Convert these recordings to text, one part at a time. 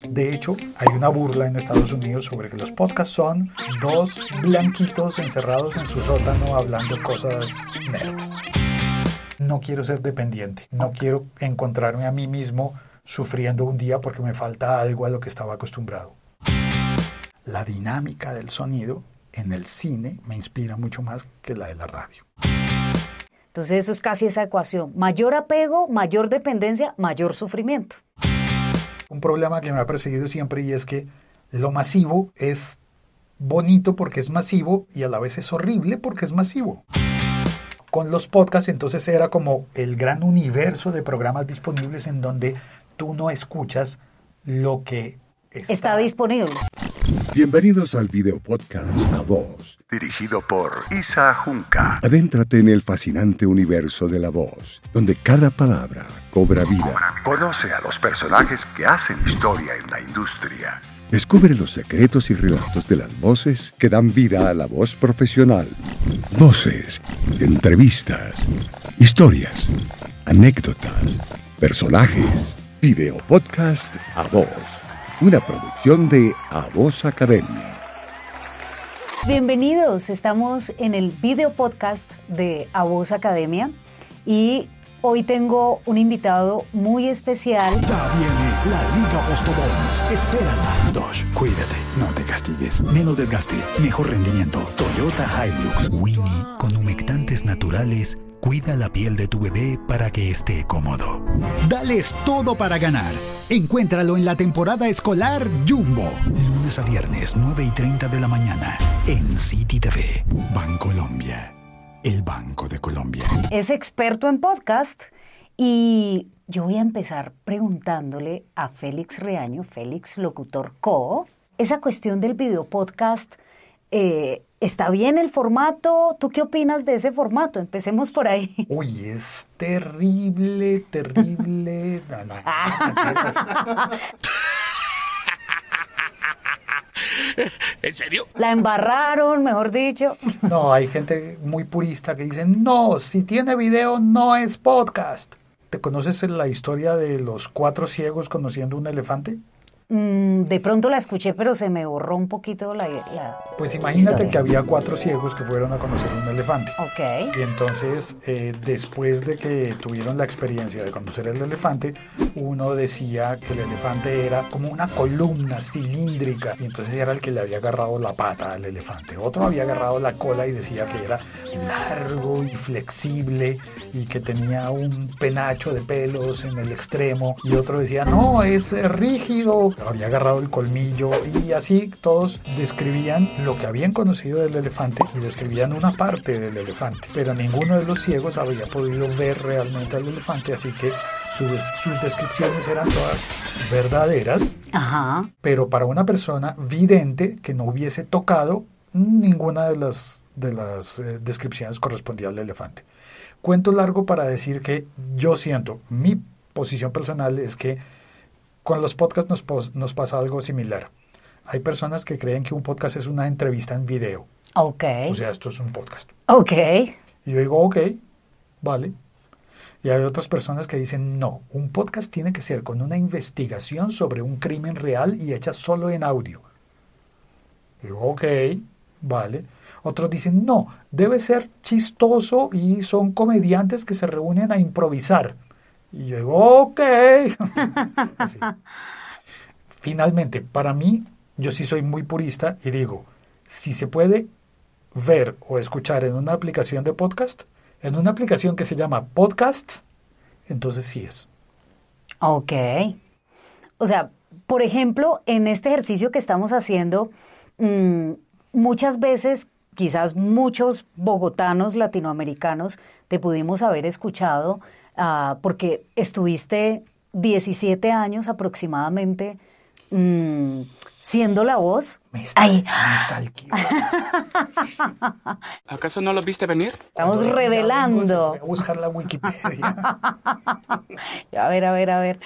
De hecho, hay una burla en Estados Unidos sobre que los podcasts son dos blanquitos encerrados en su sótano hablando cosas nerds. No quiero ser dependiente, no quiero encontrarme a mí mismo sufriendo un día porque me falta algo a lo que estaba acostumbrado. La dinámica del sonido en el cine me inspira mucho más que la de la radio. Entonces eso es casi esa ecuación. Mayor apego, mayor dependencia, mayor sufrimiento un problema que me ha perseguido siempre y es que lo masivo es bonito porque es masivo y a la vez es horrible porque es masivo. Con los podcasts entonces era como el gran universo de programas disponibles en donde tú no escuchas lo que está, disponible. Bienvenidos al video podcast La Voz, dirigido por Isa Junca. Adéntrate en el fascinante universo de la voz, donde cada palabra cobra vida. Conoce a los personajes que hacen historia en la industria. Descubre los secretos y relatos de las voces que dan vida a la voz profesional. Voces, entrevistas, historias, anécdotas, personajes. Video podcast a voz una producción de A Voz Academia. Bienvenidos, estamos en el video podcast de A Voz Academia y hoy tengo un invitado muy especial. Ya viene la Liga Postobón. Espérala. Dosh, cuídate, no te castigues. Menos desgaste, mejor rendimiento. Toyota Hilux. Winnie con humectante naturales, cuida la piel de tu bebé para que esté cómodo. Dales todo para ganar. Encuéntralo en la temporada escolar Jumbo. Lunes a viernes, 9 y 30 de la mañana, en City TV. Bancolombia. El Banco de Colombia. Es experto en podcast y yo voy a empezar preguntándole a Félix Reaño, Félix Locutor Co. Esa cuestión del video podcast. Eh, ¿Está bien el formato? ¿Tú qué opinas de ese formato? Empecemos por ahí. Uy, es terrible, terrible. ¿En serio? La embarraron, mejor dicho. No, hay gente muy purista que dice, no, si tiene video no es podcast. ¿Te conoces la historia de los cuatro ciegos conociendo un elefante? Mm, de pronto la escuché, pero se me borró un poquito la. idea pues imagínate que había cuatro ciegos que fueron a conocer un elefante. Ok. Y entonces, eh, después de que tuvieron la experiencia de conocer el elefante, uno decía que el elefante era como una columna cilíndrica. Y entonces era el que le había agarrado la pata al elefante. Otro había agarrado la cola y decía que era largo y flexible y que tenía un penacho de pelos en el extremo. Y otro decía, no, es eh, rígido había agarrado el colmillo y así todos describían lo que habían conocido del elefante y describían una parte del elefante, pero ninguno de los ciegos había podido ver realmente al elefante, así que sus, descripciones eran todas verdaderas, pero para una persona vidente que no hubiese tocado, ninguna de las, eh, descripciones correspondía al elefante. Cuento largo para decir que yo siento, mi posición personal es que con los podcasts nos, pasa algo similar. Hay personas que creen que un podcast es una entrevista en video. Ok. O sea, esto es un podcast. Ok. Y yo digo, ok, vale. Y hay otras personas que dicen, no, un podcast tiene que ser con una investigación sobre un crimen real y hecha solo en audio. Y digo, ok, vale. Otros dicen, no, debe ser chistoso y son comediantes que se reúnen a improvisar. Y yo digo, ok. Finalmente, para mí, yo sí soy muy purista y digo, si se puede ver o escuchar en una aplicación de podcast, en una aplicación que se llama Podcasts, entonces sí es. Ok. O sea, por ejemplo, en este ejercicio que estamos haciendo, mm, muchas veces, quizás muchos bogotanos latinoamericanos, te pudimos haber escuchado Ah, porque estuviste 17 años aproximadamente mm, siendo la voz. Me está, ¿Acaso no lo viste venir? Estamos revelando. Voy a buscar la Wikipedia. a ver, a ver, a ver.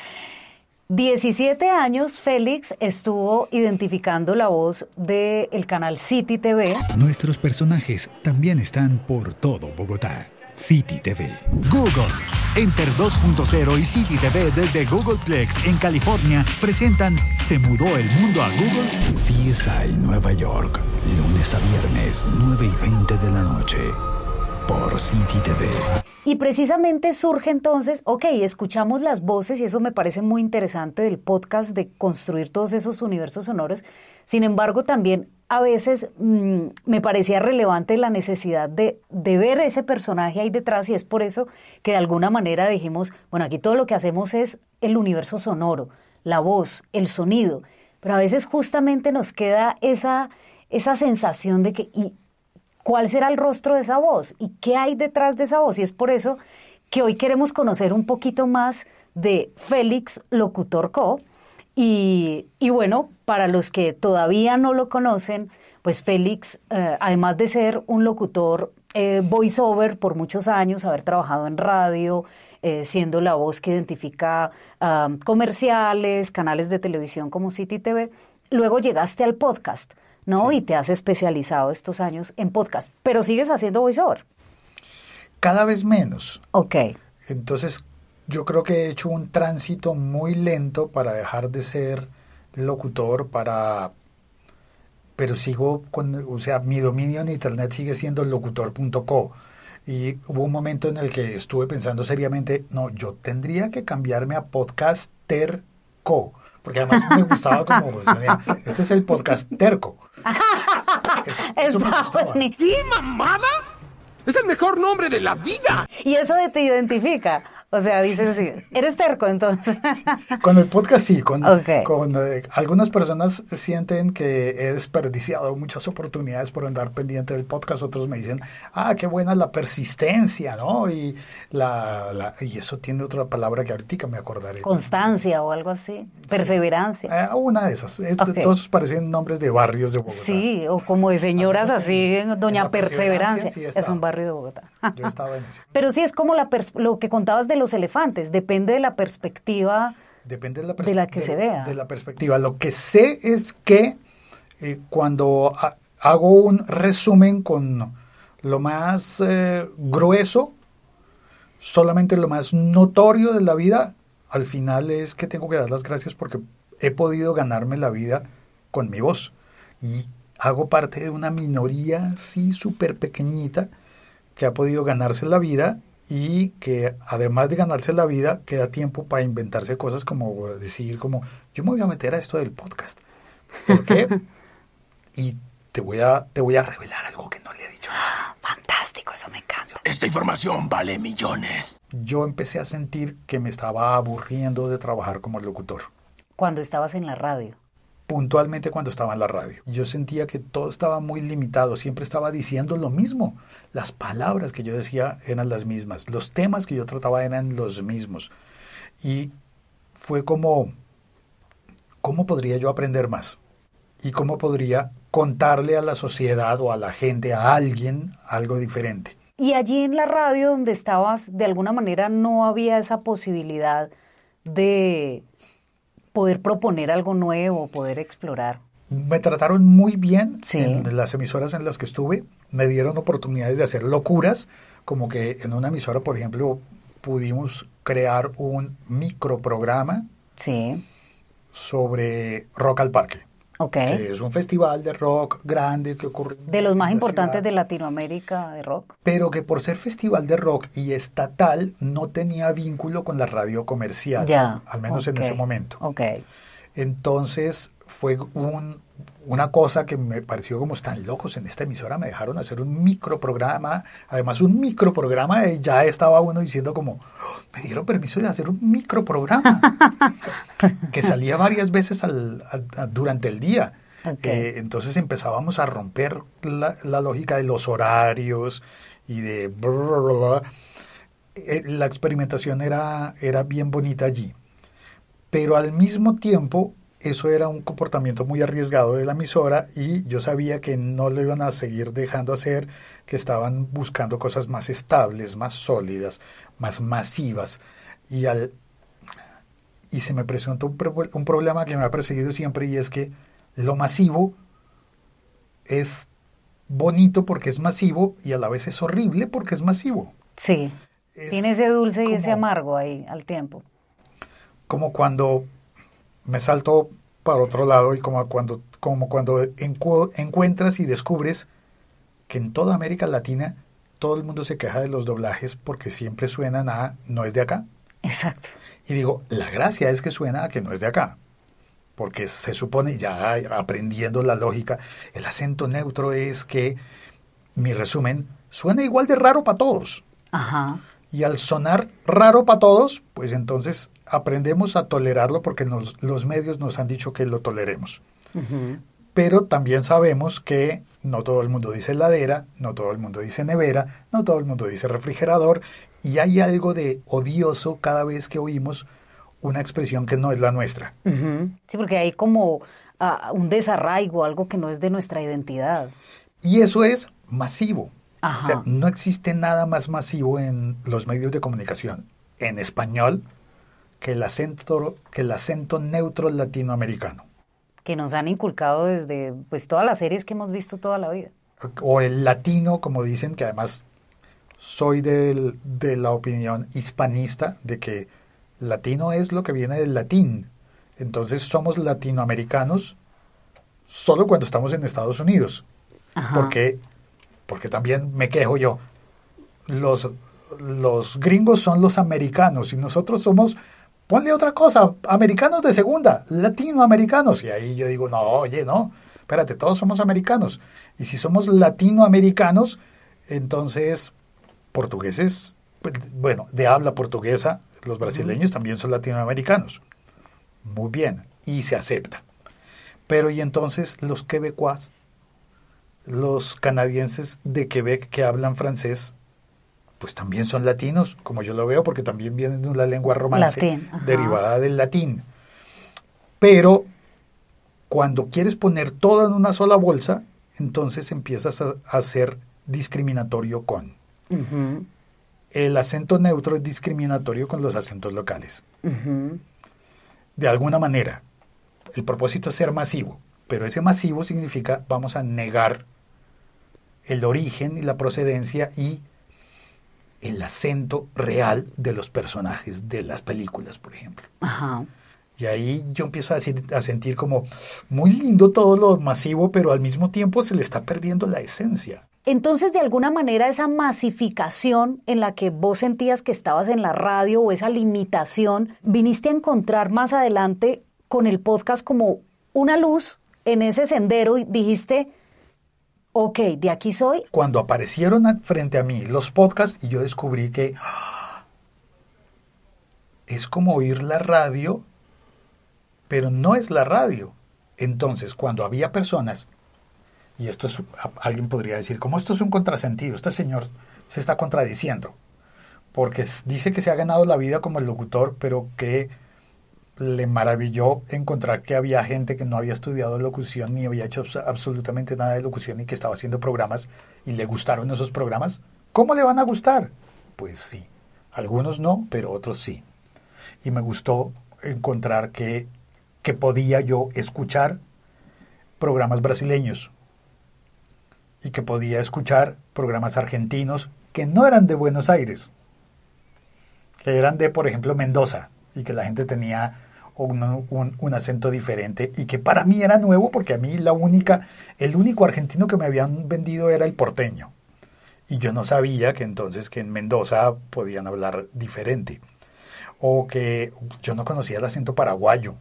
17 años Félix estuvo identificando la voz del canal City TV. Nuestros personajes también están por todo Bogotá. City TV. Google, Enter 2.0 y City TV desde Googleplex en California presentan ¿Se mudó el mundo a Google? es CSI Nueva York, lunes a viernes, 9 y 20 de la noche, por City TV. Y precisamente surge entonces, ok, escuchamos las voces y eso me parece muy interesante del podcast de construir todos esos universos sonoros. Sin embargo, también a veces mm, me parecía relevante la necesidad de, de, ver ese personaje ahí detrás y es por eso que de alguna manera dijimos, bueno, aquí todo lo que hacemos es el universo sonoro, la voz, el sonido, pero a veces justamente nos queda esa, esa sensación de que, ¿y cuál será el rostro de esa voz? ¿Y qué hay detrás de esa voz? Y es por eso que hoy queremos conocer un poquito más de Félix Locutor Co. Y, y bueno, para los que todavía no lo conocen, pues Félix, eh, además de ser un locutor eh, voiceover por muchos años, haber trabajado en radio, eh, siendo la voz que identifica ah, comerciales, canales de televisión como City TV, luego llegaste al podcast, ¿no? Y te has especializado estos años en podcast, pero sigues haciendo voiceover. Cada vez menos. Ok. Entonces, yo creo que he hecho un tránsito muy lento para dejar de ser locutor, para... Pero sigo con, o sea, mi dominio en Internet sigue siendo locutor.co. Y hubo un momento en el que estuve pensando seriamente, no, yo tendría que cambiarme a podcasterco, porque además me gustaba como, este es el podcasterco. terco eso mamada? Es el mejor nombre de la vida. Y eso te identifica. O sea, dices, sí. eres terco entonces. Con el podcast sí, con, eh, algunas personas sienten que he desperdiciado muchas oportunidades por andar pendiente del podcast, otros me dicen, ah, qué buena la persistencia, ¿no? Y, la, y eso tiene otra palabra que ahorita me acordaré. Constancia o algo así, perseverancia. Eh, una de esas, todos parecen nombres de barrios de Bogotá. Sí, o como de señoras así, doña Perseverancia, es un barrio de Bogotá. Yo estaba en ese. Pero sí es como la lo que contabas del los elefantes, depende de la perspectiva, depende de, la de la que se vea. De la perspectiva. Lo que sé es que eh, cuando hago un resumen con lo más eh, grueso, solamente lo más notorio de la vida, al final es que tengo que dar las gracias porque he podido ganarme la vida con mi voz. Y hago parte de una minoría, sí, súper pequeñita, que ha podido ganarse la vida y que además de ganarse la vida, queda tiempo para inventarse cosas como decir como, yo me voy a meter a esto del podcast. ¿Por qué? y te voy, a, te voy a revelar algo que no le he dicho. Ah, fantástico, eso me encanta. Esta información vale millones. Yo empecé a sentir que me estaba aburriendo de trabajar como locutor. Cuando estabas en la radio puntualmente cuando estaba en la radio. Yo sentía que todo estaba muy limitado, siempre estaba diciendo lo mismo. Las palabras que yo decía eran las mismas, los temas que yo trataba eran los mismos. Y fue como, ¿cómo podría yo aprender más? ¿Y cómo podría contarle a la sociedad o a la gente, a alguien, algo diferente? Y allí en la radio donde estabas, de alguna manera no había esa posibilidad de poder proponer algo nuevo, poder explorar. Me trataron muy bien en las emisoras en las que estuve. Me dieron oportunidades de hacer locuras, como que en una emisora, por ejemplo, pudimos crear un microprograma sobre rock al parque es un festival de rock grande que ocurre. De los más importantes de Latinoamérica de rock. Pero que por ser festival de rock y estatal no tenía vínculo con la radio comercial. Ya. Al menos en ese momento. Ok. Entonces fue un una cosa que me pareció como están locos en esta emisora, me dejaron hacer un microprograma, además un microprograma, eh, ya estaba uno diciendo como, oh, me dieron permiso de hacer un microprograma, que salía varias veces durante el día. Eh, entonces empezábamos a romper la, lógica de los horarios y de... Eh, la experimentación era, era bien bonita allí, pero al mismo tiempo eso era un comportamiento muy arriesgado de la emisora y yo sabía que no lo iban a seguir dejando hacer, que estaban buscando cosas más estables, más sólidas, más masivas. Y, al, y se me presentó un, problema que me ha perseguido siempre y es que lo masivo es bonito porque es masivo y a la vez es horrible porque es masivo. Sí. Tiene ese dulce y ese amargo ahí al tiempo. Como cuando me salto para otro lado y como cuando, como cuando encuentras y descubres que en toda América Latina todo el mundo se queja de los doblajes porque siempre suenan a no es de acá. Exacto. Y digo, la gracia es que suena a que no es de acá, porque se supone ya aprendiendo la lógica, el acento neutro es que mi resumen suena igual de raro para todos. Ajá. Y al sonar raro para todos, pues entonces aprendemos a tolerarlo porque los medios nos han dicho que lo toleremos. Pero también sabemos que no todo el mundo dice ladera, no todo el mundo dice nevera, no todo el mundo dice refrigerador, y hay algo de odioso cada vez que oímos una expresión que no es la nuestra. Sí, porque hay como ah, un desarraigo, algo que no es de nuestra identidad. Y eso es masivo. no existe nada más masivo en los medios de comunicación en español que el acento, que el acento neutro latinoamericano. Que nos han inculcado desde pues, todas las series que hemos visto toda la vida. O el latino, como dicen, que además soy de la opinión hispanista de que latino es lo que viene del latín. Entonces somos latinoamericanos solo cuando estamos en Estados Unidos. Porque, porque también me quejo yo. Los los gringos son los americanos y nosotros somos, ponle otra cosa, americanos de segunda, latinoamericanos. Y ahí yo digo, no, oye, no, espérate, todos somos americanos. Y si somos latinoamericanos, entonces portugueses, pues, bueno, de habla portuguesa, los brasileños también son latinoamericanos. Muy bien, y se acepta. Pero y entonces los quebecuas, los canadienses de Quebec que hablan francés, pues también son latinos, como yo lo veo, porque también vienen de una lengua romance derivada del latín. Pero cuando quieres poner todo en una sola bolsa, entonces empiezas a, ser discriminatorio con. El acento neutro es discriminatorio con los acentos locales. De alguna manera, el propósito es ser masivo, pero ese masivo significa vamos a negar el origen y la procedencia y el acento real de los personajes de las películas, por ejemplo. Ajá. Y ahí yo empiezo a, a sentir como muy lindo todo lo masivo, pero al mismo tiempo se le está perdiendo la esencia. Entonces, de alguna manera, esa masificación en la que vos sentías que estabas en la radio o esa limitación, viniste a encontrar más adelante con el podcast como una luz en ese sendero y dijiste, ok, de aquí soy. Cuando aparecieron frente a mí los podcasts y yo descubrí que ah, es como oír la radio, pero no es la radio. Entonces, cuando había personas, y esto es, alguien podría decir, como esto es un contrasentido, este señor se está contradiciendo, porque dice que se ha ganado la vida como el locutor, pero que le maravilló encontrar que había gente que no había estudiado locución ni había hecho absolutamente nada de locución y que estaba haciendo programas y le gustaron esos programas. ¿Cómo le van a gustar? Pues sí. Algunos no, pero otros sí. Y me gustó encontrar que, que podía yo escuchar programas brasileños y que podía escuchar programas argentinos que no eran de Buenos Aires, que eran de, por ejemplo, Mendoza, y que la gente tenía un, acento diferente y que para mí era nuevo porque a mí la única, el único argentino que me habían vendido era el porteño. Y yo no sabía que entonces que en Mendoza podían hablar diferente. O que yo no conocía el acento paraguayo.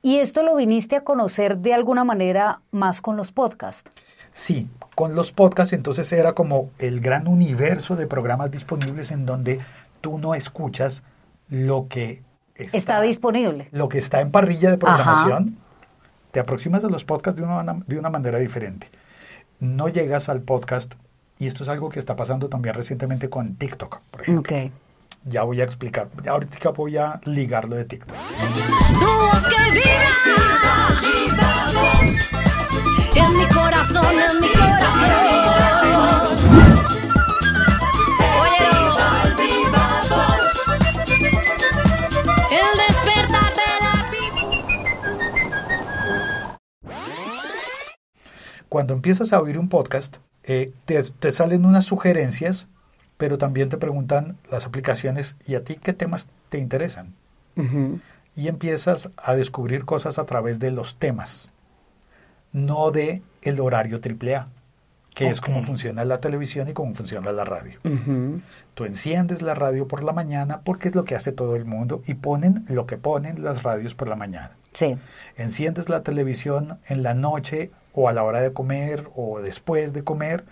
¿Y esto lo viniste a conocer de alguna manera más con los podcasts? Sí, con los podcasts entonces era como el gran universo de programas disponibles en donde tú no escuchas lo que está, disponible. Lo que está en parrilla de programación, te aproximas a los podcasts de una, de una manera diferente. No llegas al podcast, y esto es algo que está pasando también recientemente con TikTok, por Ya voy a explicar, ahorita voy a ligar lo de TikTok. cuando empiezas a oír un podcast, eh, te, salen unas sugerencias, pero también te preguntan las aplicaciones y a ti qué temas te interesan. Y empiezas a descubrir cosas a través de los temas, no de el horario triple A, que es como funciona la televisión y cómo funciona la radio. Tú enciendes la radio por la mañana porque es lo que hace todo el mundo y ponen lo que ponen las radios por la mañana. Sí. Enciendes la televisión en la noche o a la hora de comer o después de comer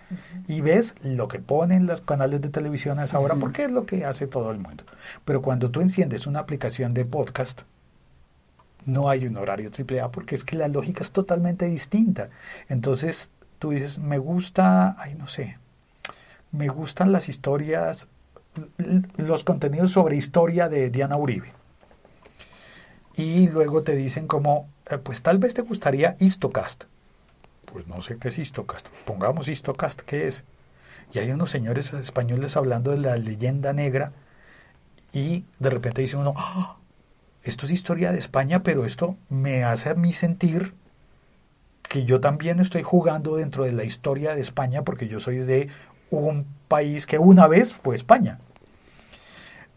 y ves lo que ponen los canales de televisión a esa hora porque es lo que hace todo el mundo. Pero cuando tú enciendes una aplicación de podcast, no hay un horario AAA porque es que la lógica es totalmente distinta. Entonces tú dices, me gusta, ay no sé, me gustan las historias, los contenidos sobre historia de Diana Uribe. Y luego te dicen como, eh, pues tal vez te gustaría Histocast pues no sé qué es Histocast, pongamos Histocast, ¿qué es? Y hay unos señores españoles hablando de la leyenda negra y de repente dice uno, ¡Ah! esto es historia de España, pero esto me hace a mí sentir que yo también estoy jugando dentro de la historia de España porque yo soy de un país que una vez fue España.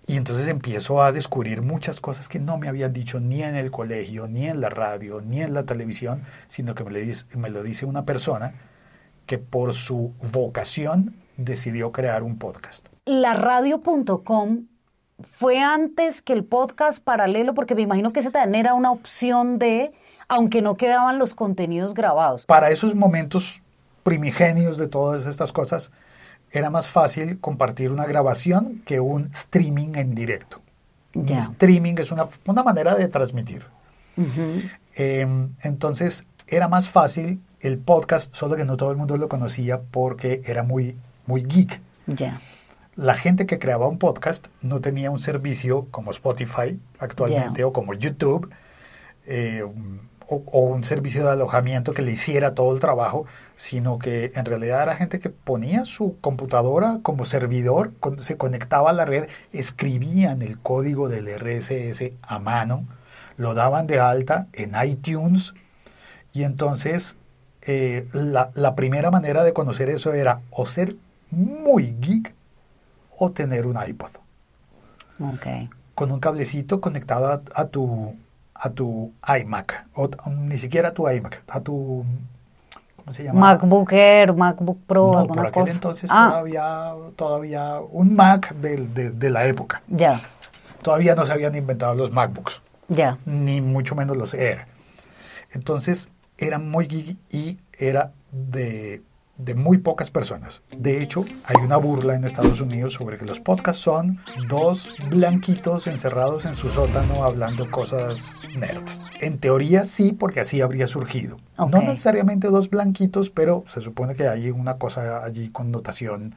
Y entonces empiezo a descubrir muchas cosas que no me habían dicho ni en el colegio, ni en la radio, ni en la televisión, sino que me, lo dice una persona que por su vocación decidió crear un podcast. La radio.com fue antes que el podcast paralelo, porque me imagino que ese también era una opción de, aunque no quedaban los contenidos grabados. Para esos momentos primigenios de todas estas cosas, era más fácil compartir una grabación que un streaming en directo. Yeah. streaming es una, manera de transmitir. Em, entonces era más fácil el podcast, solo que no todo el mundo lo conocía porque era muy, muy geek. La gente que creaba un podcast no tenía un servicio como Spotify actualmente o como YouTube. Eh, o, un servicio de alojamiento que le hiciera todo el trabajo, sino que en realidad era gente que ponía su computadora como servidor, cuando se conectaba a la red, escribían el código del RSS a mano, lo daban de alta en iTunes y entonces eh, la, primera manera de conocer eso era o ser muy geek o tener un iPod. Okay. Con un cablecito conectado a tu a tu iMac, o um, ni siquiera a tu iMac, a tu ¿cómo se llama? MacBook Air, MacBook Pro. No, por aquel entonces ah. todavía, todavía un Mac de, de la época. Ya. Todavía no se habían inventado los MacBooks. Ya. Ni mucho menos los Air. Entonces era muy geeky y era de de muy pocas personas. De hecho, hay una burla en Estados Unidos sobre que los podcasts son dos blanquitos encerrados en su sótano hablando cosas nerds. En teoría sí, porque así habría surgido. No necesariamente dos blanquitos, pero se supone que hay una cosa allí con notación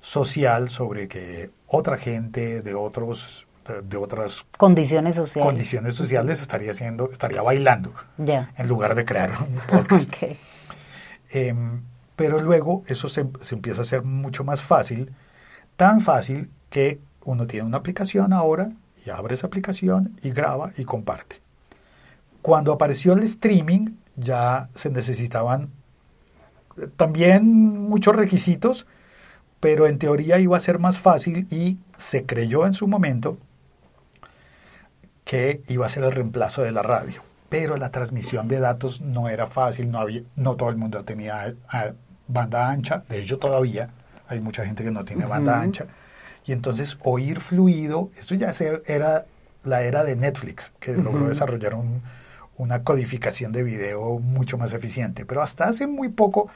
social sobre que otra gente de otros de otras condiciones sociales condiciones sociales estaría haciendo estaría bailando en lugar de crear un podcast em, pero luego eso se, empieza a hacer mucho más fácil, tan fácil que uno tiene una aplicación ahora y abre esa aplicación y graba y comparte. Cuando apareció el streaming ya se necesitaban eh, también muchos requisitos, pero en teoría iba a ser más fácil y se creyó en su momento que iba a ser el reemplazo de la radio. Pero la transmisión de datos no era fácil, no, había, no todo el mundo tenía banda ancha, de hecho todavía hay mucha gente que no tiene banda ancha, y entonces oír fluido, eso ya era la era de Netflix, que logró desarrollar una codificación de video mucho más eficiente, pero hasta hace muy poco,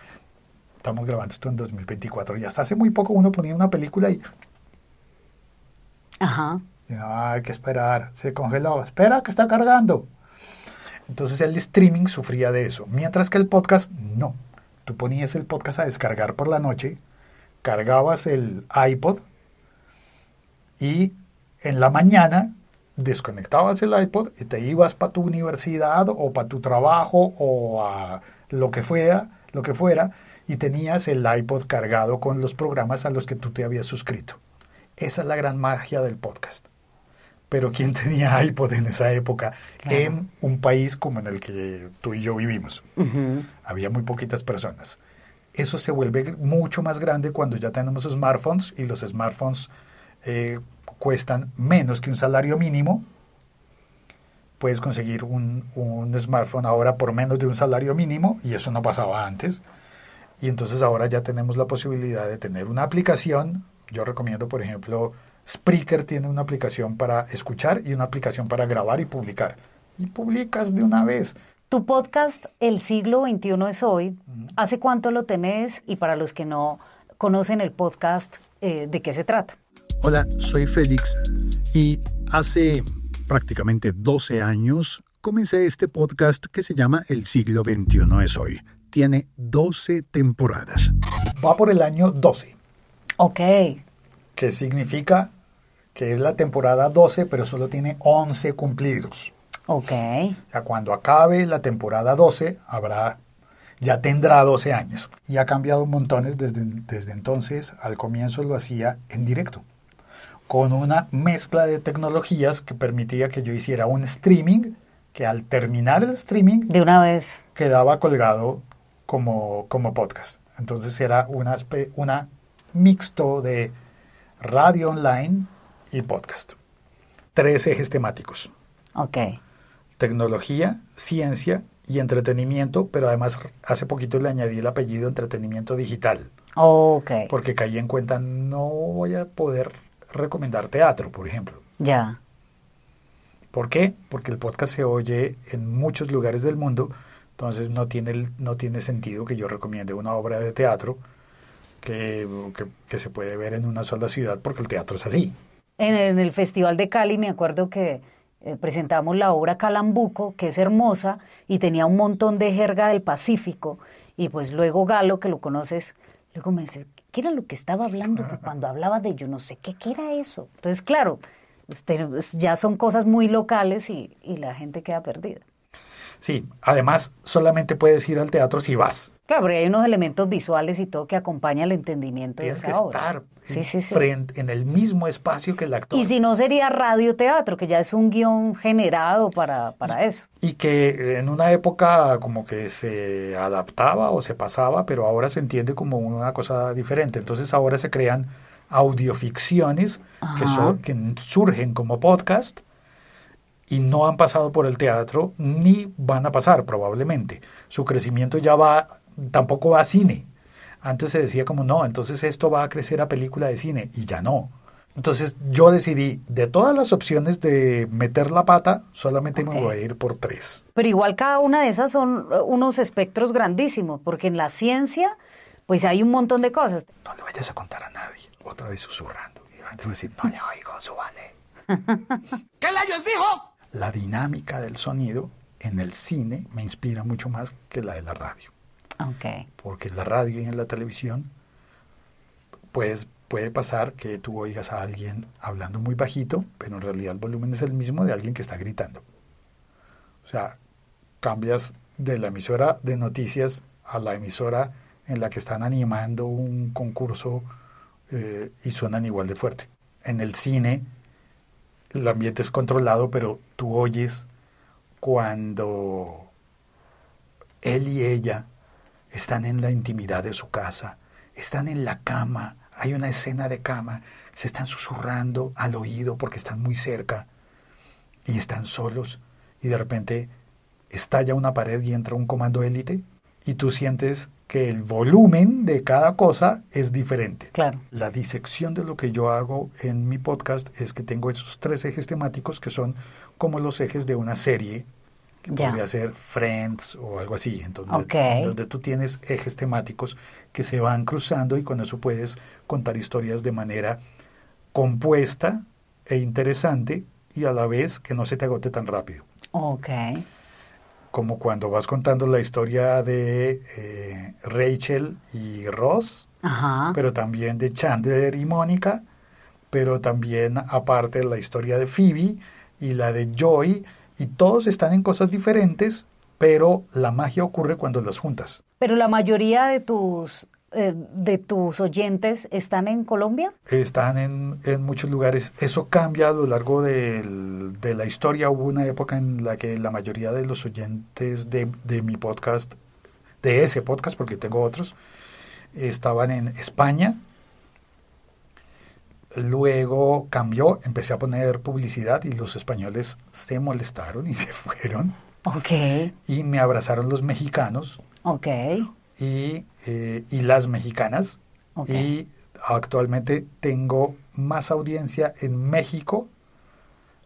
estamos grabando esto en 2024, y hasta hace muy poco uno ponía una película y... Ajá. hay que esperar, se congelaba, espera que está cargando. Entonces el streaming sufría de eso, mientras que el podcast no. Tú ponías el podcast a descargar por la noche, cargabas el iPod y en la mañana desconectabas el iPod y te ibas para tu universidad o para tu trabajo o a lo que fuera, lo que fuera, y tenías el iPod cargado con los programas a los que tú te habías suscrito. Esa es la gran magia del podcast pero ¿quién tenía iPod en esa época en un país como en el que tú y yo vivimos? Había muy poquitas personas. Eso se vuelve mucho más grande cuando ya tenemos smartphones y los smartphones eh, cuestan menos que un salario mínimo. Puedes conseguir un, un smartphone ahora por menos de un salario mínimo y eso no pasaba antes. Y entonces ahora ya tenemos la posibilidad de tener una aplicación. Yo recomiendo, por ejemplo, Spreaker tiene una aplicación para escuchar y una aplicación para grabar y publicar. Y publicas de una vez. Tu podcast El siglo XXI es hoy. ¿Hace cuánto lo tenés? Y para los que no conocen el podcast, eh, ¿de qué se trata? Hola, soy Félix y hace prácticamente 12 años comencé este podcast que se llama El siglo XXI es hoy. Tiene 12 temporadas. Va por el año 12. Ok, que significa que es la temporada 12, pero solo tiene 11 cumplidos. Ok. Ya cuando acabe la temporada 12, habrá, ya tendrá 12 años. Y ha cambiado montones desde, desde entonces. Al comienzo lo hacía en directo, con una mezcla de tecnologías que permitía que yo hiciera un streaming, que al terminar el streaming... De una vez. Quedaba colgado como, como podcast. Entonces era una, una mixto de radio online y podcast. Tres ejes temáticos. Ok. Tecnología, ciencia y entretenimiento, pero además hace poquito le añadí el apellido entretenimiento digital. Ok. Porque caí en cuenta, no voy a poder recomendar teatro, por ejemplo. Ya. ¿Por qué? Porque el podcast se oye en muchos lugares del mundo, entonces no tiene, no tiene sentido que yo recomiende una obra de teatro que, que, se puede ver en una sola ciudad porque el teatro es así. En, el Festival de Cali me acuerdo que eh, presentamos la obra Calambuco, que es hermosa y tenía un montón de jerga del Pacífico. Y pues luego Galo, que lo conoces, luego me dice, ¿qué era lo que estaba hablando cuando hablaba de yo no sé qué, qué era eso? Entonces, claro, este, ya son cosas muy locales y, y la gente queda perdida. Sí, además solamente puedes ir al teatro si vas. Claro, porque hay unos elementos visuales y todo que acompaña el entendimiento. de esa que estar sí, en el mismo espacio que el actor. Y si no sería radioteatro, que ya es un guión generado para, eso. Y que en una época como que se adaptaba o se pasaba, pero ahora se entiende como una cosa diferente. Entonces ahora se crean audioficciones que, son, que surgen como podcast y no han pasado por el teatro ni van a pasar probablemente. Su crecimiento ya va, tampoco va a cine. Antes se decía como no, entonces esto va a crecer a película de cine y ya no. Entonces yo decidí, de todas las opciones de meter la pata, solamente me voy a ir por tres. Pero igual cada una de esas son eh, unos espectros grandísimos, porque en la ciencia pues hay un montón de cosas. No le vayas a contar a nadie, otra vez susurrando. Y va a decir, no le oigo, ¿Qué layos dijo? la dinámica del sonido en el cine me inspira mucho más que la de la radio. Okay. Porque en la radio y en la televisión pues, puede pasar que tú oigas a alguien hablando muy bajito, pero en realidad el volumen es el mismo de alguien que está gritando. O sea, cambias de la emisora de noticias a la emisora en la que están animando un concurso eh, y suenan igual de fuerte. En el cine el ambiente es controlado, pero tú oyes cuando él y ella están en la intimidad de su casa, están en la cama, hay una escena de cama, se están susurrando al oído porque están muy cerca y están solos y de repente estalla una pared y entra un comando élite y tú sientes que el volumen de cada cosa es diferente. Claro. La disección de lo que yo hago en mi podcast es que tengo esos tres ejes temáticos que son como los ejes de una serie que podría ser Friends o algo así, entonces, donde tú tienes ejes temáticos que se van cruzando y con eso puedes contar historias de manera compuesta e interesante y a la vez que no se te agote tan rápido. Okay como cuando vas contando la historia de eh, Rachel y Ross, pero también de Chandler y Mónica, pero también aparte la historia de Phoebe y la de Joy, y todos están en cosas diferentes, pero la magia ocurre cuando las juntas. Pero la mayoría de tus eh, de tus oyentes están en Colombia? Están en, muchos lugares. Eso cambia a lo largo de la historia. Hubo una época en la que la mayoría de los oyentes de, de mi podcast, de ese podcast, porque tengo otros, estaban en España. Luego cambió, empecé a poner publicidad y los españoles se molestaron y se fueron. Ok. Y me abrazaron los mexicanos. Ok. Eh, y, las mexicanas. Y actualmente tengo más audiencia en México,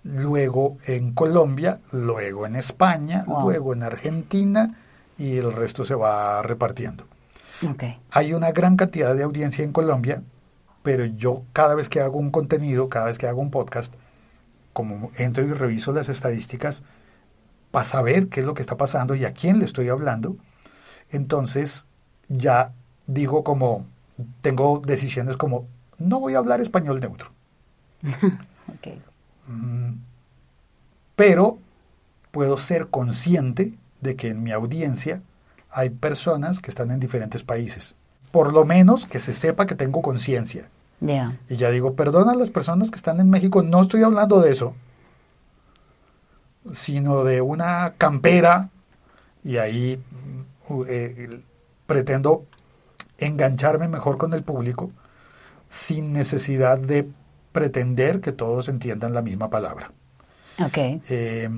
luego en Colombia, luego en España, luego en Argentina y el resto se va repartiendo. Hay una gran cantidad de audiencia en Colombia, pero yo cada vez que hago un contenido, cada vez que hago un podcast, como entro y reviso las estadísticas para saber qué es lo que está pasando y a quién le estoy hablando, entonces ya digo como, tengo decisiones como, no voy a hablar español neutro. okay. Mm, pero puedo ser consciente de que en mi audiencia hay personas que están en diferentes países. Por lo menos que se sepa que tengo conciencia. Y ya digo, perdona a las personas que están en México, no estoy hablando de eso, sino de una campera. Y ahí eh, pretendo engancharme mejor con el público sin necesidad de pretender que todos entiendan la misma palabra. Eh,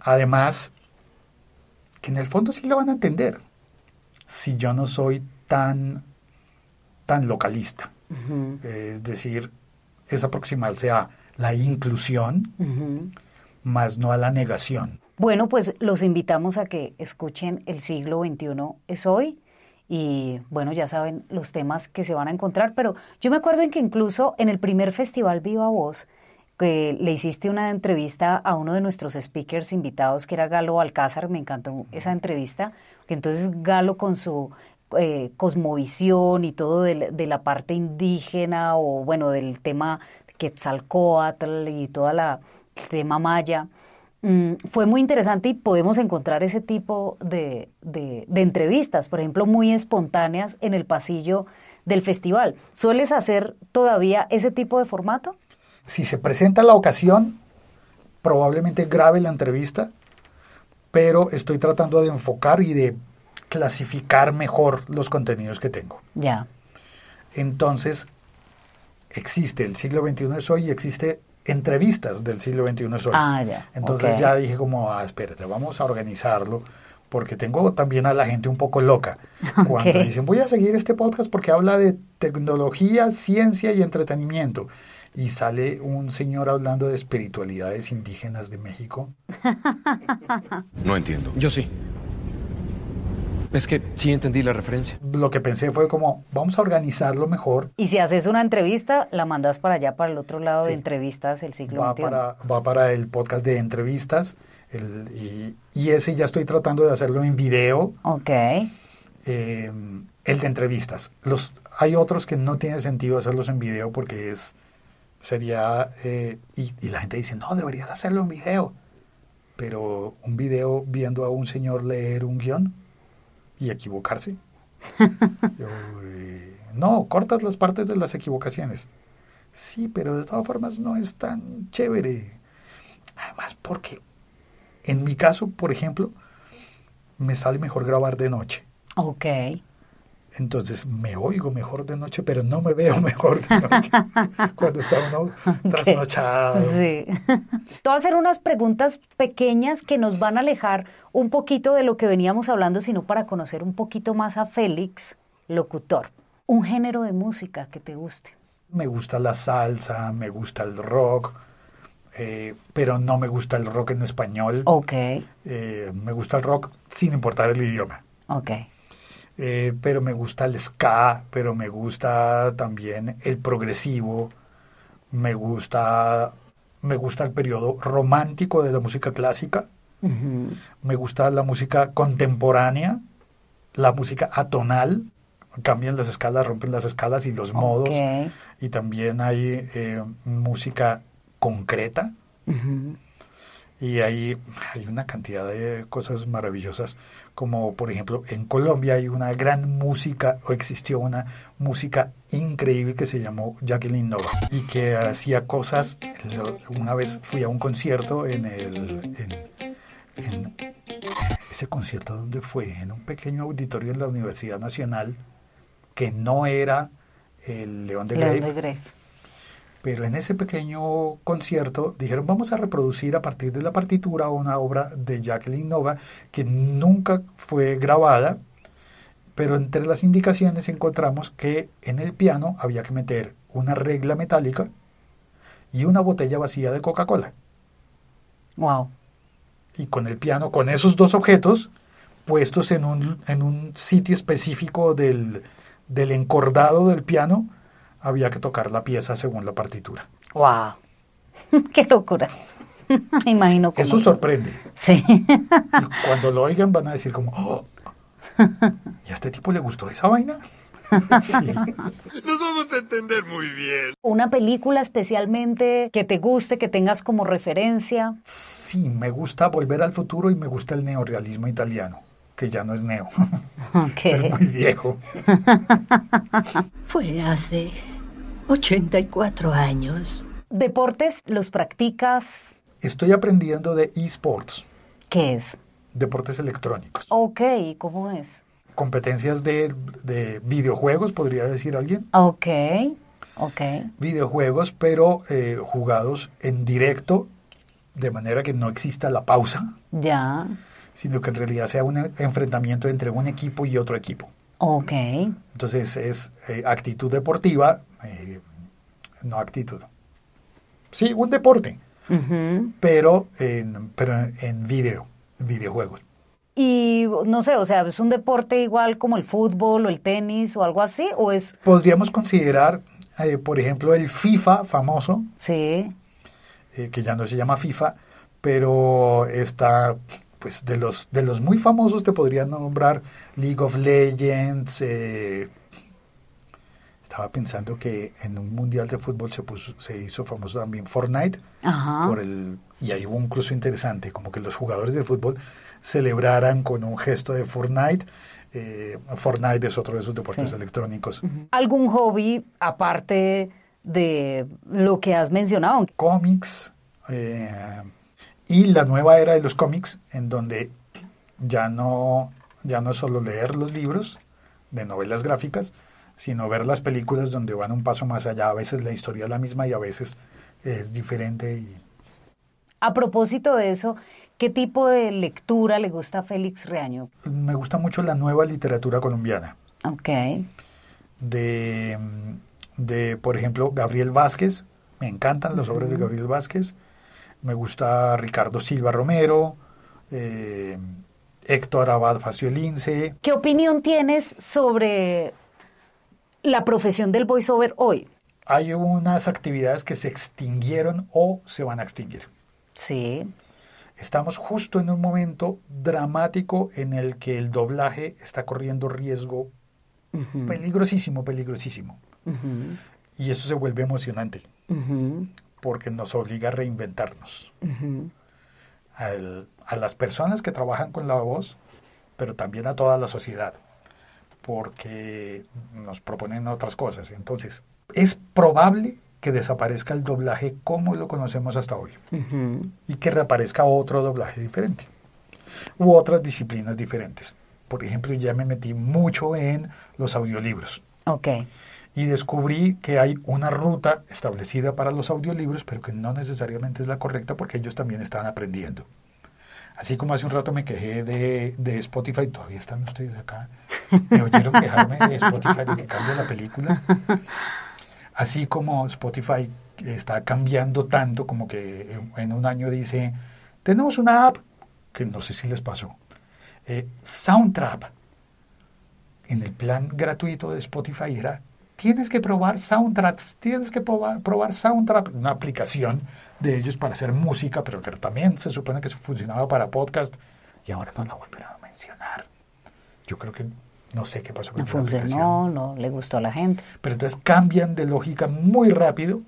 además, que en el fondo sí lo van a entender si yo no soy tan, tan localista. Es decir, es aproximarse a la inclusión, más no a la negación. Bueno, pues los invitamos a que escuchen El siglo XXI es hoy y bueno, ya saben los temas que se van a encontrar, pero yo me acuerdo en que incluso en el primer festival Viva Voz, que le hiciste una entrevista a uno de nuestros speakers invitados, que era Galo Alcázar, me encantó esa entrevista, que entonces Galo con su eh, cosmovisión y todo de, la parte indígena o bueno, del tema Quetzalcoatl y toda la tema maya, Mm, fue muy interesante y podemos encontrar ese tipo de, entrevistas, por ejemplo, muy espontáneas en el pasillo del festival. ¿Sueles hacer todavía ese tipo de formato? Si se presenta la ocasión, probablemente grave la entrevista, pero estoy tratando de enfocar y de clasificar mejor los contenidos que tengo. Ya. Entonces, existe el siglo XXI es hoy y existe entrevistas del siglo XXI ah, Entonces ya dije como, ah, espérate, vamos a organizarlo porque tengo también a la gente un poco loca. Cuando dicen, voy a seguir este podcast porque habla de tecnología, ciencia y entretenimiento. Y sale un señor hablando de espiritualidades indígenas de México. No entiendo. Yo sí. Es que sí entendí la referencia. Lo que pensé fue como, vamos a organizarlo mejor. Y si haces una entrevista, la mandas para allá, para el otro lado de entrevistas, el ciclo va Para, va para el podcast de entrevistas. El, y, ese ya estoy tratando de hacerlo en video. Ok. Em, el de entrevistas. Los, hay otros que no tiene sentido hacerlos en video porque es sería eh, y, y, la gente dice no deberías hacerlo en video pero un video viendo a un señor leer un guión y equivocarse. Eh, no, cortas las partes de las equivocaciones. Sí, pero de todas formas no es tan chévere. Además, porque en mi caso, por ejemplo, me sale mejor grabar de noche. Ok. Entonces me oigo mejor de noche, pero no me veo mejor de noche cuando está uno trasnochado. Sí. Te voy a hacer unas preguntas pequeñas que nos van a alejar un poquito de lo que veníamos hablando, sino para conocer un poquito más a Félix, locutor. Un género de música que te guste. Me gusta la salsa, me gusta el rock, eh, pero no me gusta el rock en español. Ok. Eh, me gusta el rock sin importar el idioma. Ok. Eh, pero me gusta el ska, pero me gusta también el progresivo, me gusta, me gusta el periodo romántico de la música clásica, me gusta la música contemporánea, la música atonal, cambian las escalas, rompen las escalas y los modos, y también hay eh, música concreta. Y ahí hay una cantidad de cosas maravillosas como por ejemplo en Colombia hay una gran música o existió una música increíble que se llamó Jacqueline Nova y que hacía cosas, una vez fui a un concierto en el... En, ese concierto donde fue, en un pequeño auditorio en la Universidad Nacional que no era el León de Greiff. Pero en ese pequeño concierto dijeron, vamos a reproducir a partir de la partitura una obra de Jacqueline Nova que nunca fue grabada, pero entre las indicaciones encontramos que en el piano había que meter una regla metálica y una botella vacía de Coca-Cola. Wow. Y con el piano, con esos dos objetos puestos en un, un sitio específico del encordado del piano, había que tocar la pieza según la partitura. ¡Wow! ¡Qué locura! Me imagino cómo Eso sorprende. Sí. cuando lo oigan van a decir como, oh, ¿y a este tipo le gustó esa vaina? Nos vamos a entender muy bien. ¿Una película especialmente que te guste, que tengas como referencia? Sí, me gusta Volver al Futuro y me gusta el neorealismo italiano, que ya no es neo. Okay. Es muy viejo. Fue hace 84 años. ¿Deportes los practicas? Estoy aprendiendo de esports. ¿Qué es? Deportes electrónicos. Ok, ¿cómo es? Competencias de, videojuegos, podría decir alguien. Ok, ok. Videojuegos, pero eh, jugados en directo, de manera que no exista la pausa. Ya. Sino que en realidad sea un enfrentamiento entre un equipo y otro equipo. Ok. Entonces es eh, actitud deportiva, eh, no actitud. Sí, un deporte, pero, en, pero en video, videojuegos. Y no sé, o sea, ¿es un deporte igual como el fútbol o el tenis o algo así? ¿O es... Podríamos considerar, eh, por ejemplo, el FIFA famoso. Sí. que ya no se llama FIFA, pero está, pues de los, de los muy famosos te podría nombrar League of Legends. Eh, estaba pensando que en un mundial de fútbol se, se hizo famoso también Fortnite. Ajá. Por el, y ahí hubo un cruce interesante, como que los jugadores de fútbol celebraran con un gesto de Fortnite. Eh, Fortnite es otro de esos deportes electrónicos. ¿Algún hobby aparte de lo que has mencionado? Cómics. Eh, y la nueva era de los cómics, en donde ya no ya no es solo leer los libros de novelas gráficas, sino ver las películas donde van un paso más allá. A veces la historia es la misma y a veces es diferente. Y... A propósito de eso, ¿qué tipo de lectura le gusta a Félix Reaño? Me gusta mucho la nueva literatura colombiana. Ok. De, por ejemplo, Gabriel Vázquez. Me encantan las obras de Gabriel Vázquez. Me gusta Ricardo Silva Romero. Eh, Héctor Abad Faciolince. ¿Qué opinión tienes sobre la profesión del voiceover hoy? Hay unas actividades que se extinguieron o se van a extinguir. Sí. Estamos justo en un momento dramático en el que el doblaje está corriendo riesgo peligrosísimo, peligrosísimo. Y eso se vuelve emocionante porque nos obliga a reinventarnos a, las personas que trabajan con la voz, pero también a toda la sociedad, porque nos proponen otras cosas. Entonces, es probable que desaparezca el doblaje como lo conocemos hasta hoy y que reaparezca otro doblaje diferente u otras disciplinas diferentes. Por ejemplo, ya me metí mucho en los audiolibros. Okay y descubrí que hay una ruta establecida para los audiolibros, pero que no necesariamente es la correcta porque ellos también están aprendiendo. Así como hace un rato me quejé de, Spotify, todavía están ustedes acá. Me oyeron quejarme de Spotify y que cambia la película. Así como Spotify está cambiando tanto, como que en un año dice, tenemos una app, que no sé si les pasó, eh, Soundtrap. En el plan gratuito de Spotify era tienes que probar soundtracks, tienes que probar, probar una aplicación de ellos para hacer música, pero también se supone que funcionaba para podcast y ahora no la volverán a mencionar. Yo creo que no sé qué pasó con no funcionó, No, le gustó a la gente. Pero entonces cambian de lógica muy rápido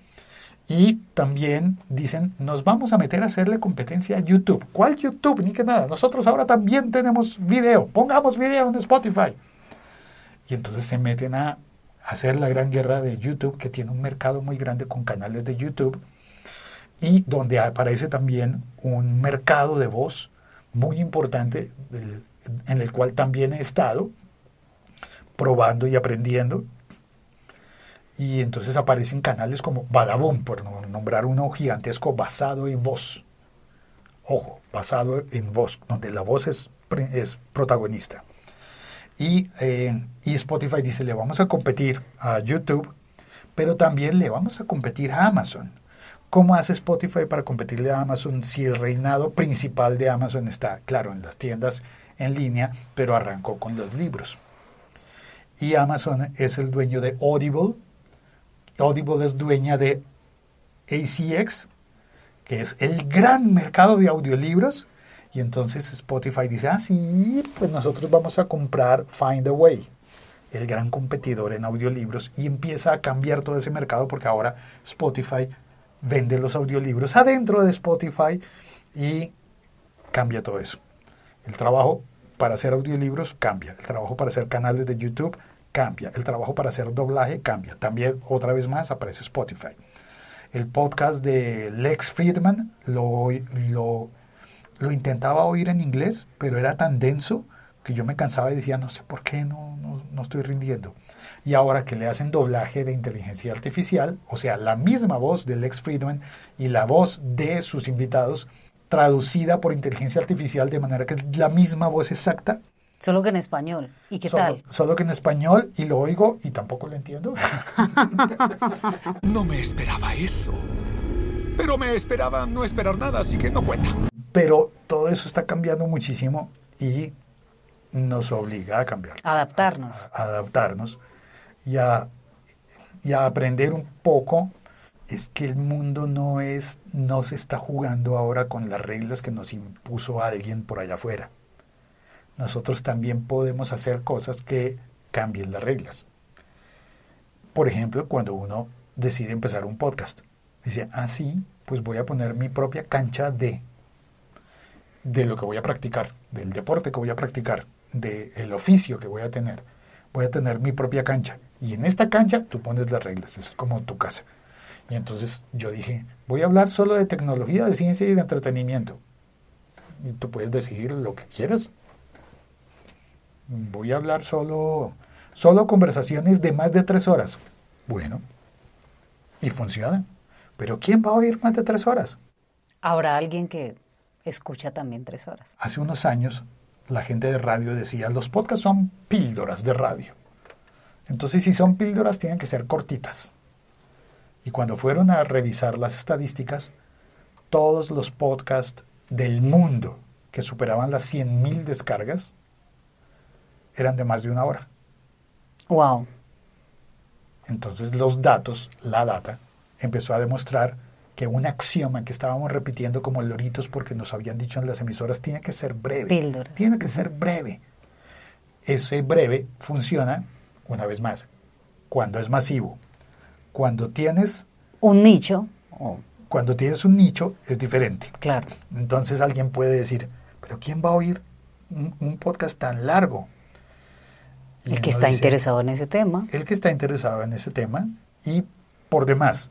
y también dicen, nos vamos a meter a hacerle competencia a YouTube. ¿Cuál YouTube? Ni que nada. Nosotros ahora también tenemos video. Pongamos video en Spotify. Y entonces se meten a hacer la gran guerra de YouTube, que tiene un mercado muy grande con canales de YouTube, y donde aparece también un mercado de voz muy importante en el cual también he estado probando y aprendiendo. Y entonces aparecen canales como Badaboom, por nombrar uno gigantesco basado en voz. Ojo, basado en voz, donde la voz es protagonista. Eh, y, Spotify dice, le vamos a competir a YouTube, pero también le vamos a competir a Amazon. ¿Cómo hace Spotify para competirle a Amazon si el reinado principal de Amazon está, claro, en las tiendas en línea, pero arrancó con los libros? Y Amazon es el dueño de Audible. Audible es dueña de ACX, que es el gran mercado de audiolibros y entonces Spotify dice, ah, sí, pues nosotros vamos a comprar Find a Way, el gran competidor en audiolibros, y empieza a cambiar todo ese mercado porque ahora Spotify vende los audiolibros adentro de Spotify y cambia todo eso. El trabajo para hacer audiolibros cambia, el trabajo para hacer canales de YouTube cambia, el trabajo para hacer doblaje cambia. También otra vez más aparece Spotify. El podcast de Lex Friedman lo, lo lo intentaba oír en inglés, pero era tan denso que yo me cansaba y decía, no sé por qué no, no, estoy rindiendo. Y ahora que le hacen doblaje de inteligencia artificial, o sea, la misma voz del ex Friedman y la voz de sus invitados, traducida por inteligencia artificial de manera que es la misma voz exacta, Solo que en español. ¿Y qué tal? Solo que en español y lo oigo y tampoco lo entiendo. no me esperaba eso. Pero me esperaba no esperar nada, así que no cuenta. Pero todo eso está cambiando muchísimo y nos obliga a cambiar. Adaptarnos. A, adaptarnos y a, aprender un poco es que el mundo no es no se está jugando ahora con las reglas que nos impuso alguien por allá afuera. Nosotros también podemos hacer cosas que cambien las reglas. Por ejemplo, cuando uno decide empezar un podcast, dice, así ah, pues voy a poner mi propia cancha de de lo que voy a practicar, del deporte que voy a practicar, del oficio que voy a tener. Voy a tener mi propia cancha. Y en esta cancha tú pones las reglas. es como tu casa. Y entonces yo dije, voy a hablar solo de tecnología, de ciencia y de entretenimiento. Y tú puedes decidir lo que quieras. Voy a hablar solo, solo conversaciones de más de tres horas. Bueno, y funciona. Pero ¿quién va a oír más de tres horas? Habrá alguien que escucha también tres horas. Hace unos años la gente de radio decía, los podcasts son píldoras de radio. Entonces si son píldoras tienen que ser cortitas. Y cuando fueron a revisar las estadísticas, todos los podcasts del mundo que superaban las 100.000 descargas eran de más de una hora. ¡Wow! Entonces los datos, la data, empezó a demostrar un axioma que estábamos repitiendo como loritos porque nos habían dicho en las emisoras tiene que ser breve. Tiene que ser breve. Ese breve funciona, una vez más, cuando es masivo. Cuando tienes... Un nicho. Cuando tienes un nicho es diferente. Claro. Entonces alguien puede decir, pero ¿quién va a oír un, podcast tan largo? el que está interesado en ese tema. El que está interesado en ese tema y por demás,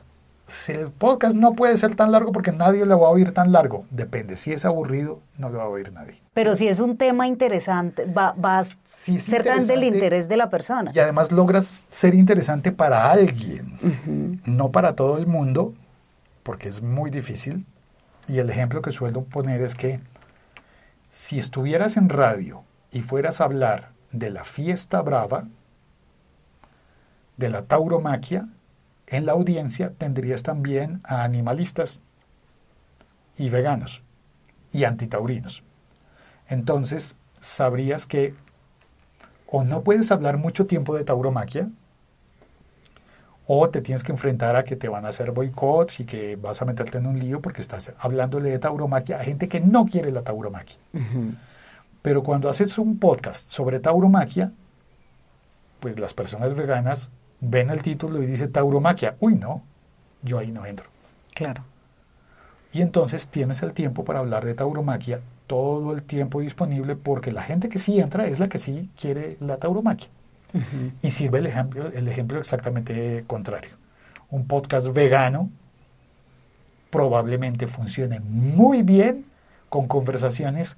si el podcast no puede ser tan largo porque nadie lo va a oír tan largo. Depende, si es aburrido, no lo va a oír nadie. Pero si es un tema interesante, va, a ser tan del interés de la persona. Y además logras ser interesante para alguien, no para todo el mundo, porque es muy difícil. Y el ejemplo que suelo poner es que si estuvieras en radio y fueras a hablar de la fiesta brava, de la tauromaquia, en la audiencia tendrías también a animalistas y veganos y antitaurinos. Entonces, sabrías que o no puedes hablar mucho tiempo de tauromaquia, o te tienes que enfrentar a que te van a hacer boicots y que vas a meterte en un lío porque estás hablándole de tauromaquia a gente que no quiere la tauromaquia. Pero cuando haces un podcast sobre tauromaquia, pues las personas veganas ven el título y dice tauromaquia. Uy, no, yo ahí no entro. Claro. Y entonces tienes el tiempo para hablar de tauromaquia, todo el tiempo disponible, porque la gente que sí entra es la que sí quiere la tauromaquia. Y sirve el ejemplo, el ejemplo exactamente contrario. Un podcast vegano probablemente funcione muy bien con conversaciones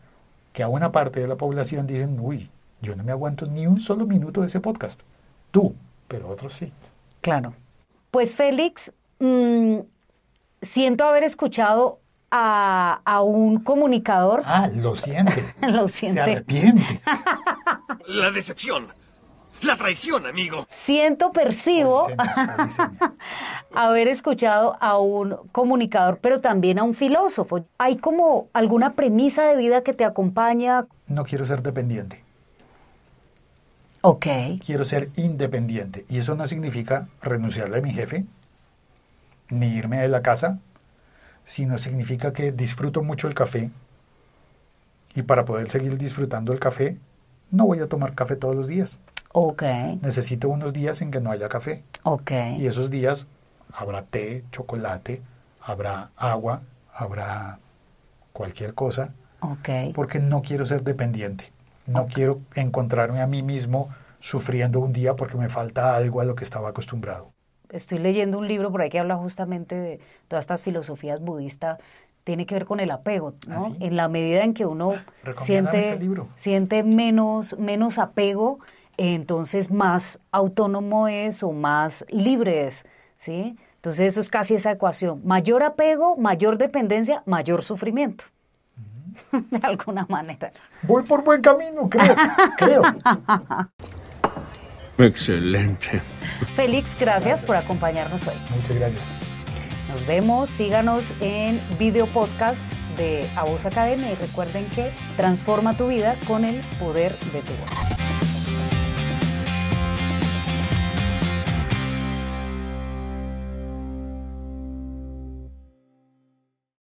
que a una parte de la población dicen, uy, yo no me aguanto ni un solo minuto de ese podcast. Tú, pero otros sí. Claro. Pues Félix, mm, siento haber escuchado a, un comunicador. Ah, lo siente. lo siente. Se arrepiente. La decepción. La traición, amigo. Siento, percibo haber escuchado a un comunicador, pero también a un filósofo. ¿Hay como alguna premisa de vida que te acompaña? No quiero ser dependiente. Quiero ser independiente. Y eso no significa renunciarle a mi jefe, ni irme de la casa, sino significa que disfruto mucho el café. Y para poder seguir disfrutando el café, no voy a tomar café todos los días. Ok. Necesito unos días en que no haya café. Ok. Y esos días habrá té, chocolate, habrá agua, habrá cualquier cosa. Ok. Porque no quiero ser dependiente. No quiero encontrarme a mí mismo sufriendo un día porque me falta algo a lo que estaba acostumbrado. Estoy leyendo un libro por ahí que habla justamente de todas estas filosofías budistas. Tiene que ver con el apego, ¿no? ¿Ah, en la medida en que uno siente, siente menos, menos apego, entonces más autónomo es o más libre es, ¿sí? Entonces eso es casi esa ecuación. Mayor apego, mayor dependencia, mayor sufrimiento. de alguna manera. Voy por buen camino, creo. creo. Excelente. Félix, gracias, por acompañarnos hoy. Muchas gracias. Nos vemos, síganos en video podcast de A Voz Academia y recuerden que transforma tu vida con el poder de tu voz.